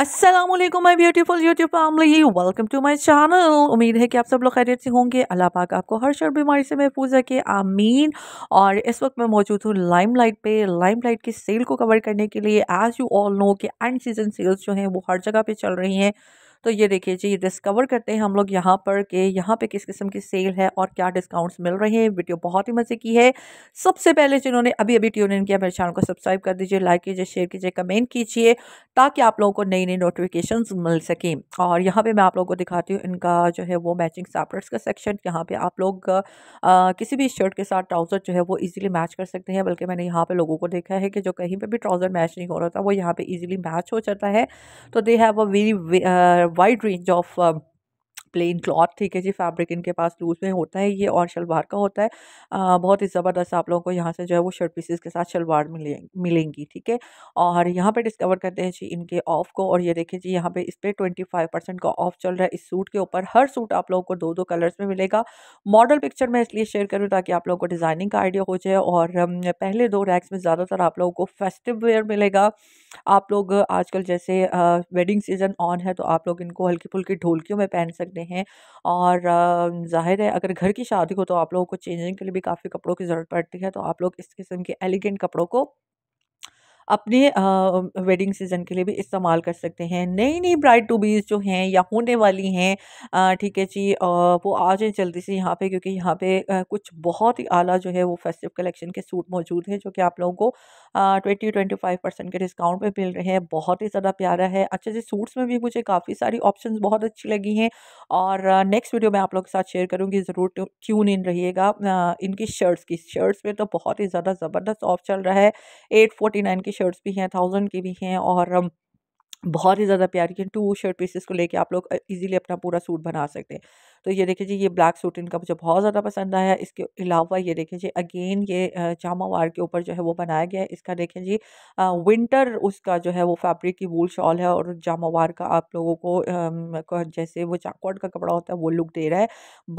Aslam my beautiful YouTube family welcome to my channel उम्मीद है कि आप सब लोग खैरियत से होंगे अल्लाह पाक आपको हर शर बीमारी से महफूज रखे आमीन और इस वक्त मैं मौजूद हूँ लाइम लाइट पर लाइम लाइट की सेल को कवर करने के लिए एज़ यू ऑल नो कि एंड सीजन सेल्स जो हैं वो हर जगह पे चल रही हैं तो ये देखिए जी डिस्कवर करते हैं हम लोग यहाँ पर कि यहाँ पे किस किस्म की सेल है और क्या डिस्काउंट्स मिल रहे हैं वीडियो बहुत ही मज़े की है सबसे पहले जिन्होंने अभी अभी ट्यून इन किया मेरे चैनल को सब्सक्राइब कर दीजिए लाइक कीजिए शेयर कीजिए कमेंट कीजिए ताकि आप लोगों को नई नई नोटिफिकेशन मिल सकें और यहाँ पर मैं आप लोगों को दिखाती हूँ इनका जो है वो मैचिंग सैपरेट्स का सेक्शन यहाँ पर आप लोग किसी भी शर्ट के साथ ट्राउज़र जो है वो ईजिली मैच कर सकते हैं बल्कि मैंने यहाँ पर लोगों को देखा है कि जो कहीं पर भी ट्राउज़र मैच नहीं हो रहा था वो यहाँ पर ईजिली मैच हो जाता है तो they have a very wide range of um, plain cloth ठीक है जी फैब्रिक इनके पास लूज में होता है ये और शलवार का होता है आ, बहुत ही ज़बरदस्त आप लोगों को यहाँ से जो है वो शर्ट पीसेस के साथ शलवार मिले मिलेंगी ठीक है और यहाँ पे डिस्कवर करते हैं जी इनके ऑफ को और ये देखिए जी यहाँ पे इस पर ट्वेंटी फाइव परसेंट का ऑफ चल रहा है इस सूट के ऊपर हर सूट आप लोगों को दो दो कलर्स में मिलेगा मॉडल पिक्चर मैं इसलिए शेयर करूँ ताकि आप लोगों को डिज़ाइनिंग का आइडिया हो जाए और पहले दो रैक्स में ज़्यादातर आप लोगों को फेस्टिव वेयर मिलेगा आप लोग आजकल जैसे वेडिंग सीजन ऑन है तो आप लोग इनको हल्की फुल्की ढोलकियों में पहन सकते हैं सकते हैं और ज़ाहिर है अगर घर की शादी हो तो आप लोगों को चेंजिंग के लिए भी काफ़ी कपड़ों की ज़रूरत पड़ती है तो आप लोग इस किस्म के एलिगेंट कपड़ों को अपने वेडिंग सीज़न के लिए भी इस्तेमाल कर सकते हैं नई नई ब्राइड टू बीज जो हैं या होने वाली हैं ठीक है जी वो आ जाए जल्दी से यहाँ पे क्योंकि यहाँ पे कुछ बहुत ही आला जो है वो फेस्टिव कलेक्शन के सूट मौजूद है जो कि आप लोगों को ट्वेंटी ट्वेंटी फाइव परसेंट के डिस्काउंट पर मिल रहे हैं बहुत ही ज़्यादा प्यारा है अच्छा जी सूट्स में भी मुझे काफ़ी सारी ऑप्शन बहुत अच्छी लगी हैं और नेक्स्ट वीडियो मैं आप लोगों के साथ शेयर करूँगी ज़रूर ट्यून इन रहिएगा इनकी शर्ट्स की शर्ट्स में तो बहुत ही ज़्यादा ज़बरदस्त ऑफ चल रहा है एट फोर्टी नाइन की शर्ट्स भी हैं थाउजेंड की भी हैं और um, बहुत ही ज़्यादा प्यारी हैं टू शर्ट पीसेस को लेके आप लोग इजीली अपना पूरा सूट बना सकते हैं तो ये देखें जी ये ब्लैक सूट इनका मुझे बहुत ज़्यादा पसंद आया इसके अलावा ये देखें जी अगेन ये चामावार के ऊपर जो है वो बनाया गया है इसका देखें जी विंटर उसका जो है वो फैब्रिक की वूल शॉल है और जामावार का आप लोगों को जैसे वो चाकवाट का कपड़ा होता है वो लुक दे रहा है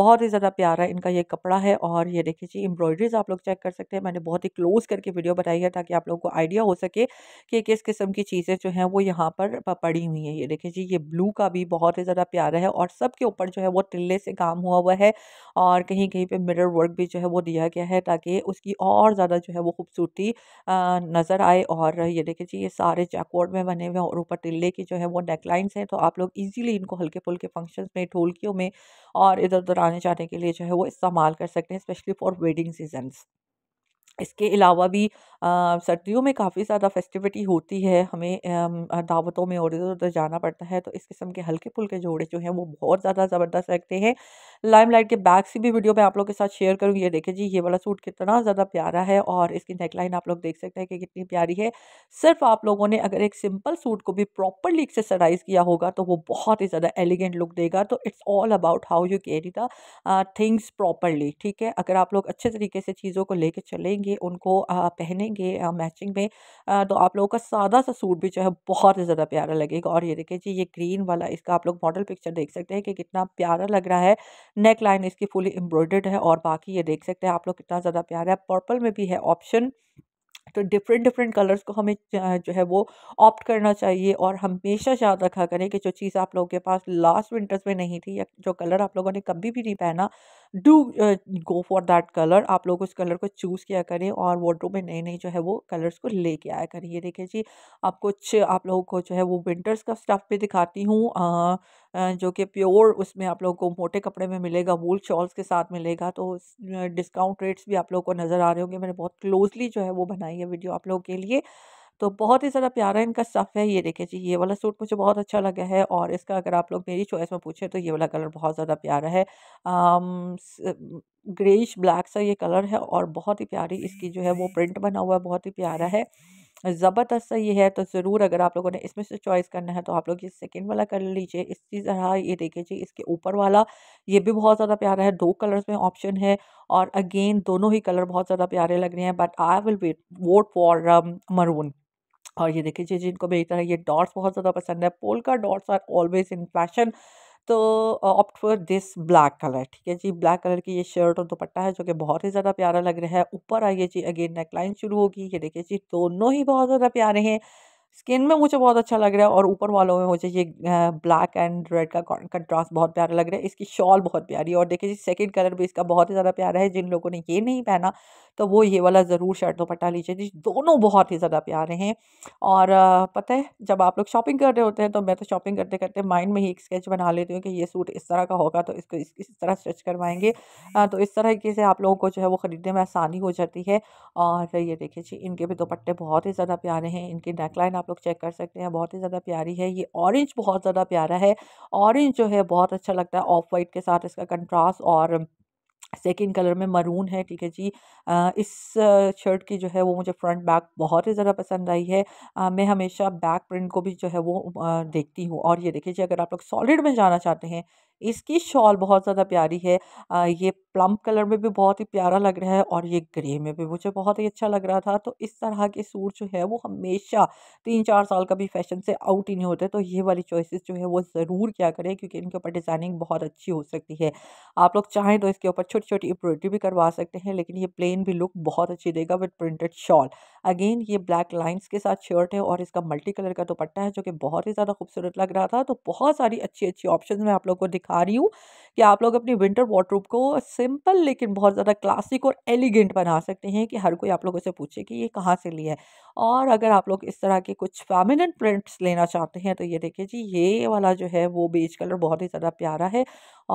बहुत ही ज़्यादा प्यारा इनका ये कपड़ा है और ये देखें जी एम्ब्रॉयडरीज आप लोग चेक कर सकते हैं मैंने बहुत ही क्लोज करके वीडियो बनाई है ताकि आप लोगों को आइडिया हो सके कि किस किस्म की चीज़ें जो हैं वो यहाँ पर पड़ी हुई हैं ये देखें जी ये ब्लू का भी बहुत ही ज़्यादा प्यारा है और सबके ऊपर जो है वो तिल्ले पहले से काम हुआ हुआ है और कहीं कहीं पे मिरर वर्क भी जो है वो दिया गया है ताकि उसकी और ज़्यादा जो है वो खूबसूरती नज़र आए और ये देखिए जी ये सारे चैकवर्ड में बने हुए हैं और ऊपर टिल्ले की जो है वो नेकलाइंस हैं तो आप लोग ईजिली इनको हल्के फुल्के फंक्शन में ढोलकियों में और इधर उधर आने जाने के लिए जो है वो इस्तेमाल कर सकते हैं स्पेशली फॉर वेडिंग सीजन्स इसके अलावा भी सर्दियों में काफ़ी ज़्यादा फेस्टिविटी होती है हमें दावतों में और इधर उधर जाना पड़ता है तो इस किस्म के हल्के फुल्के जोड़े जो हैं वो बहुत ज़्यादा ज़बरदस्त लगते हैं लाइमलाइट के बैग से भी वीडियो मैं आप लोग के साथ शेयर करूँगी ये देखें जी ये वाला सूट कितना ज़्यादा प्यारा है और इसकी नेकलाइन आप लोग देख सकते हैं कि कितनी प्यारी है सिर्फ आप लोगों ने अगर एक सिंपल सूट को भी प्रॉपरली एक्सरसाइज़ किया होगा तो वो बहुत ही ज़्यादा एलिगेंट लुक देगा तो it's all about how you carry the things properly ठीक है अगर आप लोग अच्छे तरीके से चीज़ों को लेकर चलेंगे करेंगे उनको पहनेंगे मैचिंग में तो आप लोगों का सादा सा सूट भी जो है बहुत ही ज़्यादा प्यारा लगेगा और ये देखिए जी ये ग्रीन वाला इसका आप लोग मॉडल पिक्चर देख सकते हैं कि कितना प्यारा लग रहा है नेक लाइन इसकी फुली एम्ब्रॉयडर्ड है और बाकी ये देख सकते हैं आप लोग कितना ज़्यादा प्यारा है पर्पल में भी है ऑप्शन तो डिफरेंट डिफरेंट कलर्स को हमें जो है वो ऑप्ट करना चाहिए और हमेशा याद रखा करें कि जो चीज़ आप लोगों के पास लास्ट विंटर्स में नहीं थी या जो कलर आप लोगों ने कभी भी नहीं पहना do go for that colour आप लोग उस कलर को चूज़ किया करें और वार्डरोब में नए नए जो है वो कलर्स को ले के आया करें ये देखिए जी आप कुछ आप लोगों को जो है वो विंटर्स का स्टफ़ भी दिखाती हूँ जो कि प्योर उसमें आप लोगों को मोटे कपड़े में मिलेगा वूल शॉल्स के साथ मिलेगा तो डिस्काउंट रेट्स भी आप लोगों को नज़र आ रहे होंगे मैंने बहुत क्लोजली जो है वो बनाई है वीडियो आप लोगों के लिए तो बहुत ही ज़्यादा प्यारा इनका स्टफ़ है ये देखिए जी ये वाला सूट मुझे बहुत अच्छा लगा है और इसका अगर आप लोग मेरी चॉइस में पूछें तो ये वाला कलर बहुत ज़्यादा प्यारा है ग्रेश ब्लैक सा ये कलर है और बहुत ही प्यारी इसकी जो है वो प्रिंट बना हुआ है बहुत ही प्यारा है ज़बरदस्त सा ये है तो ज़रूर अगर आप लोगों ने इसमें से चॉइस करना है तो आप लोग ये सेकेंड वाला कर लीजिए इसी तरह ये देखिए जी इसके ऊपर वाला ये भी बहुत ज़्यादा प्यारा है दो कलर्स में ऑप्शन है और अगेन दोनों ही कलर बहुत ज़्यादा प्यारे लग रहे हैं but I will wait vote for maroon और ये देखिए जी जिनको मेरी तरह ये डॉट्स बहुत ज़्यादा पसंद है polka dots are always in fashion तो opt for this black colour ठीक है जी ब्लैक कलर की ये शर्ट और दुपट्टा है जो कि बहुत ही ज़्यादा प्यारा लग रहा है ऊपर आइए जी अगेन नेकलाइन शुरू होगी ये देखिए जी दोनों ही बहुत ज़्यादा प्यारे हैं स्किन में मुझे बहुत अच्छा लग रहा है और ऊपर वालों में मुझे ये ब्लैक एंड रेड का कंट्रास्ट बहुत प्यारा लग रहा है इसकी शॉल बहुत प्यारी है और देखिए जी सेकेंड कलर भी इसका बहुत ही ज़्यादा प्यारा है जिन लोगों ने ये नहीं पहना तो वो ये वाला ज़रूर शर्ट दोपट्टा लीजिए जी दोनों बहुत ही ज़्यादा प्यारे हैं और पता है जब आप लोग शॉपिंग कर रहे होते हैं तो मैं तो शॉपिंग करते करते माइंड में ही एक स्केच बना लेती हूँ कि ये सूट इस तरह का होगा तो इसको इस, तरह स्ट्रेच करवाएंगे तो इस तरह से आप लोगों को जो है वो ख़रीदने में आसानी हो जाती है और ये देखिए जी इनके भी दोपट्टे बहुत ही ज़्यादा प्यारे हैं इनकी नेकलाइन आप लोग चेक कर सकते हैं बहुत ही ज़्यादा प्यारी है ये ऑरेंज बहुत ज़्यादा प्यारा है ऑरेंज जो है बहुत अच्छा लगता है ऑफ वाइट के साथ इसका कंट्रास्ट और सेकेंड कलर में मरून है ठीक है जी आ, इस शर्ट की जो है वो मुझे फ्रंट बैक बहुत ही ज़्यादा पसंद आई है आ, मैं हमेशा बैक प्रिंट को भी जो है वो आ, देखती हूँ और ये देखिए जी अगर आप लोग सॉलिड में जाना चाहते हैं इसकी शॉल बहुत ज़्यादा प्यारी है ये प्लम कलर में भी बहुत ही प्यारा लग रहा है और ये ग्रे में भी मुझे बहुत ही अच्छा लग रहा था तो इस तरह के सूट जो है वो हमेशा तीन चार साल का भी फैशन से आउट ही नहीं होते तो ये वाली चॉइसेस जो है वो ज़रूर क्या करें क्योंकि इनके ऊपर डिज़ाइनिंग बहुत अच्छी हो सकती है आप लोग चाहें तो इसके ऊपर छोटी छोटी एम्ब्रॉयडरी भी करवा सकते हैं लेकिन ये प्लेन भी लुक बहुत अच्छी देगा विद प्रिंटेड शॉल अगेन ये ब्लैक लाइन्स के साथ शर्ट है और इसका मल्टी कलर का दुपट्टा है जो कि बहुत ही ज़्यादा खूबसूरत लग रहा था तो बहुत सारी अच्छी अच्छी ऑप्शन में आप लोग को दिखा दिखा रही हूँ कि आप लोग अपनी विंटर वाटर को सिंपल लेकिन बहुत ज़्यादा क्लासिक और एलिगेंट बना सकते हैं कि हर कोई आप लोगों से पूछे कि ये कहाँ से लिया है और अगर आप लोग इस तरह के कुछ फैमिनेंट प्रिंट्स लेना चाहते हैं तो ये देखिए जी ये वाला जो है वो बेज कलर बहुत ही ज़्यादा प्यारा है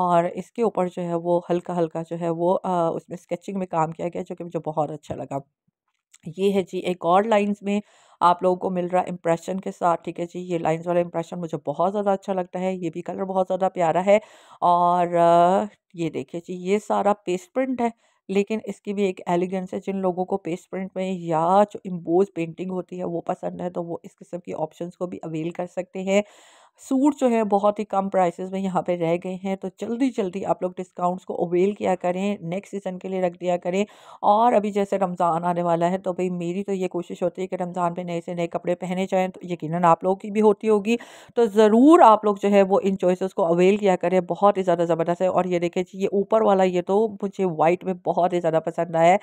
और इसके ऊपर जो है वो हल्का हल्का जो है वो आ, उसमें स्केचिंग में काम किया गया जो कि मुझे बहुत अच्छा लगा ये है जी एक और लाइंस में आप लोगों को मिल रहा है इंप्रेशन के साथ ठीक है जी ये लाइन्स वाला इम्प्रेशन मुझे बहुत ज़्यादा अच्छा लगता है ये भी कलर बहुत ज़्यादा प्यारा है और ये देखिए जी ये सारा पेस्ट प्रिंट है लेकिन इसकी भी एक एलिगेंस है जिन लोगों को पेस्ट प्रिंट में या जो इम्बोज पेंटिंग होती है वो पसंद है तो वो इस किस्म की ऑप्शंस को भी अवेल कर सकते हैं सूट जो है बहुत ही कम प्राइसेस में यहाँ पे रह गए हैं तो जल्दी जल्दी आप लोग डिस्काउंट्स को अवेल किया करें नेक्स्ट सीज़न के लिए रख दिया करें और अभी जैसे रमज़ान आने वाला है तो भाई मेरी तो ये कोशिश होती है कि रमज़ान में नए से नए कपड़े पहने जाएँ तो यकीन आप लोगों की भी होती होगी तो ज़रूर आप लोग जो है वो इन चॉइसेस को अवेल किया करें बहुत ही ज़्यादा ज़बरदस्त है और ये देखें जी ये ऊपर वाला ये तो मुझे वाइट में बहुत ही ज़्यादा पसंद आया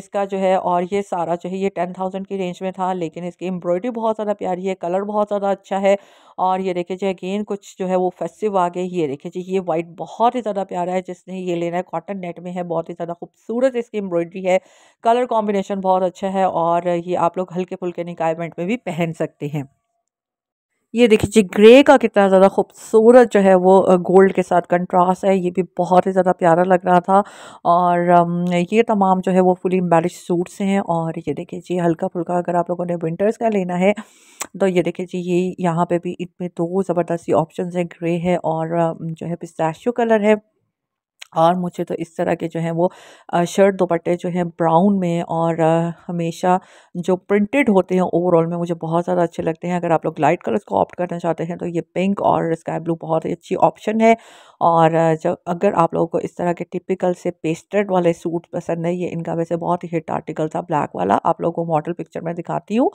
इसका जो है और ये सारा जो है ये टेन थाउजेंड की रेंज में था लेकिन इसकी एम्ब्रॉयडरी बहुत ज़्यादा प्यारी है कलर बहुत ज़्यादा अच्छा है और ये देखें जी अगेन कुछ जो है वो फेस्टिव आ गए ये देखे जी ये वाइट बहुत ही ज़्यादा प्यारा है जिसने ये लेना है कॉटन नेट में है बहुत ही ज़्यादा खूबसूरत इसकी एम्ब्रॉयडरी है कलर कॉम्बिनेशन बहुत अच्छा है और ये आप लोग हल्के फुल्के निकायमेंट में भी पहन सकते हैं ये देखिए जी ग्रे का कितना ज़्यादा खूबसूरत जो है वो गोल्ड के साथ कंट्रास्ट है ये भी बहुत ही ज़्यादा प्यारा लग रहा था और ये तमाम जो है वो फुली एम्बेलिश सूट्स हैं और ये देखिए जी हल्का फुल्का अगर आप लोगों ने विंटर्स का लेना है तो ये देखिए जी ये यहाँ पे भी इतने दो ज़बरदस्ती ऑप्शन हैं ग्रे है और जो है पिस्ताशियो कलर है और मुझे तो इस तरह के जो हैं वो शर्ट दुपट्टे जो हैं ब्राउन में और हमेशा जो प्रिंटेड होते हैं ओवरऑल में मुझे बहुत ज़्यादा अच्छे लगते हैं अगर आप लोग लाइट कलर्स को ऑप्ट करना चाहते हैं तो ये पिंक और स्काई ब्लू बहुत ही अच्छी ऑप्शन है और जब अगर आप लोगों को इस तरह के टिपिकल से पेस्टेड वाले सूट पसंद है ये इनका वैसे बहुत ही हिट आर्टिकल था ब्लैक वाला आप लोगों को मॉडल पिक्चर में दिखाती हूँ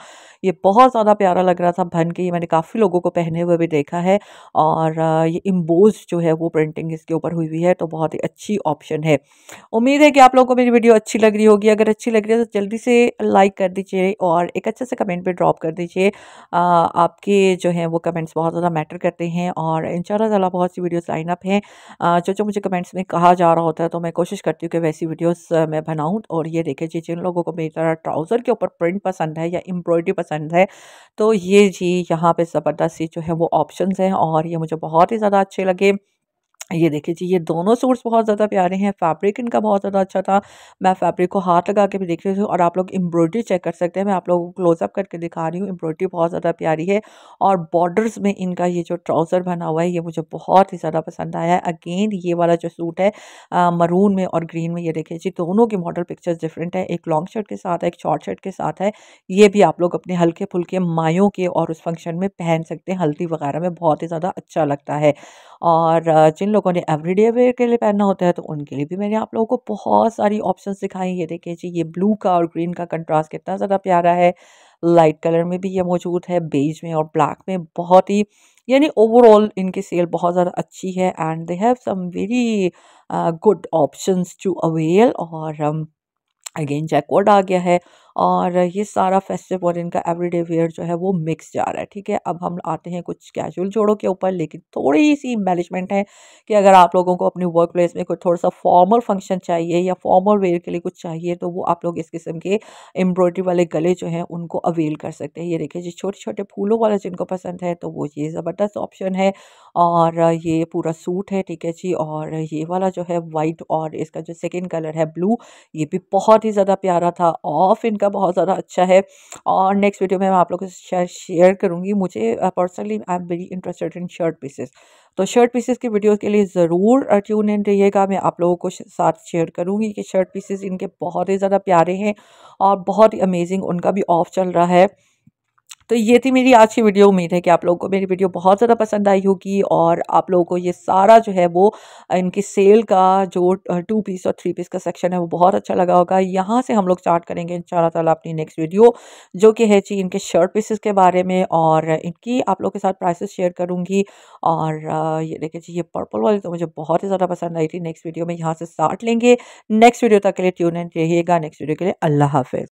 ये बहुत ज़्यादा प्यारा लग रहा था भन के ये मैंने काफ़ी लोगों को पहने हुए भी देखा है और ये इम्बोज जो है वो प्रिंटिंग इसके ऊपर हुई हुई है तो बहुत ही अच्छी ऑप्शन है उम्मीद है कि आप लोगों को मेरी वीडियो अच्छी लग रही होगी अगर अच्छी लग रही है तो जल्दी से लाइक कर दीजिए और एक अच्छे से कमेंट पर ड्रॉप कर दीजिए आपके जो हैं वो कमेंट्स बहुत ज़्यादा मैटर करते हैं और इन शाला बहुत सी वीडियोज़ लाइन अप हैं जो जो मुझे कमेंट्स में कहा जा रहा होता है तो मैं कोशिश करती हूँ कि वैसी वीडियोज़ मैं बनाऊँ और ये देखे जी जिन लोगों को मेरी तरह ट्राउज़र के ऊपर प्रिंट पसंद है या एम्ब्रॉयडरी पसंद है तो ये जी यहाँ पर ज़बरदस्ती जो है वो ऑप्शन हैं और ये मुझे बहुत ही ज़्यादा अच्छे लगे ये देखिए जी ये दोनों सूट्स बहुत ज़्यादा प्यारे हैं फैब्रिक इनका बहुत ज़्यादा अच्छा था मैं फैब्रिक को हाथ लगा के भी देख रही हूँ और आप लोग एम्ब्रॉयडरी चेक कर सकते हैं मैं आप लोगों को क्लोजअप करके दिखा रही हूँ एम्ब्रॉयडरी बहुत ज़्यादा प्यारी है और बॉर्डर्स में इनका ये जो ट्राउज़र बना हुआ है ये मुझे बहुत ही ज़्यादा पसंद आया है अगेन ये वाला जो सूट है मरून में और ग्रीन में ये देखिए जी दोनों के मॉडल पिक्चर्स डिफरेंट है एक लॉन्ग शर्ट के साथ है एक शॉर्ट शर्ट के साथ है ये भी आप लोग अपने हल्के फुल्के मायों के और उस फंक्शन में पहन सकते हैं हल्दी वगैरह में बहुत ही ज़्यादा अच्छा लगता है और जिन लोगों ने एवरीडे वेयर के लिए पहनना होता है तो उनके लिए भी मैंने आप लोगों को बहुत सारी ऑप्शंस दिखाई ये देखिए जी ये ब्लू का और ग्रीन का कंट्रास्ट कितना ज़्यादा प्यारा है लाइट कलर में भी ये मौजूद है बेज में और ब्लैक में बहुत ही यानी ओवरऑल इनकी सेल बहुत ज़्यादा अच्छी है and they have some very good options to avail और अगेन जैकवर्ड आ गया है और ये सारा फेस्टिव और इनका एवरीडे वेयर जो है वो मिक्स जा रहा है ठीक है अब हम आते हैं कुछ कैजुअल जोड़ों के ऊपर लेकिन थोड़ी सी मैनेजमेंट है कि अगर आप लोगों को अपने वर्क प्लेस में कोई थोड़ा सा फॉर्मल फंक्शन चाहिए या फॉर्मल वेयर के लिए कुछ चाहिए तो वो आप लोग इस किस्म के एम्ब्रॉयडरी वाले गले जो हैं उनको अवेल कर सकते हैं ये देखिए जी छोटे छोटे फूलों वाला जिनको पसंद है तो वो ये ज़बरदस्त ऑप्शन है और ये पूरा सूट है ठीक है जी और ये वाला जो है वाइट और इसका जो सेकेंड कलर है ब्लू ये भी बहुत ही ज़्यादा प्यारा था ऑफ इनका का बहुत ज़्यादा अच्छा है और नेक्स्ट वीडियो में मैं आप लोगों से शेयर करूँगी मुझे personally I am very interested in shirt pieces तो शर्ट पीसेस की वीडियोस के लिए ज़रूर ट्यून इन रहिएगा मैं आप लोगों को साथ शेयर करूँगी कि शर्ट पीसेस इनके बहुत ही ज़्यादा प्यारे हैं और बहुत ही अमेजिंग उनका भी ऑफ चल रहा है तो ये थी मेरी आज की वीडियो उम्मीद है कि आप लोगों को मेरी वीडियो बहुत ज़्यादा पसंद आई होगी और आप लोगों को ये सारा जो है वो इनकी सेल का जो टू पीस और थ्री पीस का सेक्शन है वो बहुत अच्छा लगा होगा यहाँ से हम लोग स्टार्ट करेंगे इन ताला अपनी नेक्स्ट वीडियो जो कि है जी इनके शर्ट पीसेस के बारे में और इनकी आप लोग के साथ प्राइसेस शेयर करूँगी और ये देखिए जी ये पर्पल वाली तो मुझे बहुत ही ज़्यादा पसंद आई थी नेक्स्ट वीडियो में यहाँ से स्टार्ट लेंगे नेक्स्ट वीडियो तक के लिए ट्यून एंड रहिएगा नेक्स्ट वीडियो के लिए अल्लाह हाफिज़